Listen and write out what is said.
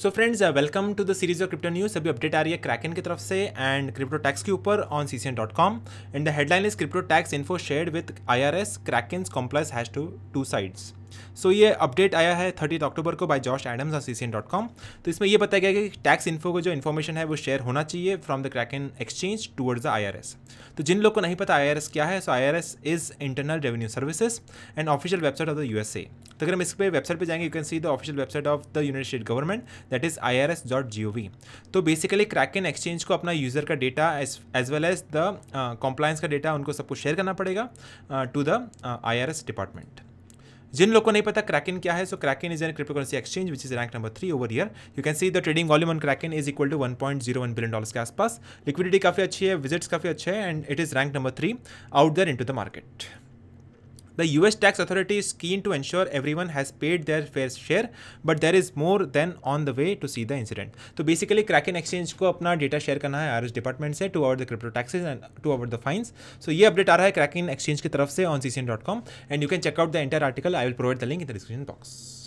So friends welcome to the series of crypto news अभी update आ रही है क्रैकन की तरफ से एंड क्रिप्टो टैक्स के ऊपर on C dot com and the headline is crypto tax info share with I R S Kraken complex has two two sides so so, ये अपडेट आया है थर्टी अक्टूबर को by Josh Adams on C dot com तो इसमें यह बताया गया कि टैक्स इन्फो को जो इन्फॉर्मेशन है वो शेयर होना चाहिए from the Kraken exchange towards the I तो जिन लोग को नहीं पता आई क्या है so I is internal revenue services and official website of the U तो अगर हम इस पर वेबसाइट पर जाएंगे you can see the official website of the unite state government that is I तो बेसिकली क्रैक इन एक्सचेंज को अपना यूजर का data as well as the compliance का डेटा उनको सबको शेयर करना पड़ेगा टू द आई डिपार्टमेंट जिन लोगों को नहीं पता क्रैकिन क्या है so Kraken is an crypto currency exchange which is rank number three over year you can see the trading volume on Kraken is equal to one point zero one billion dollars के आसपास liquidity काफी अच्छी है visits काफी अच्छे हैं and it is rank number three out there in the market the The US tax authority is to ensure everyone has paid their fair share but there is more than on the way to see the incident. तो basically Kraken exchange को अपना data share करना है R S department से to our the crypto taxes and to our the fines so ये update आ रहा है crack Kraken exchange की तरफ से on C C com and you can check out the entire article I will provide the link in the description box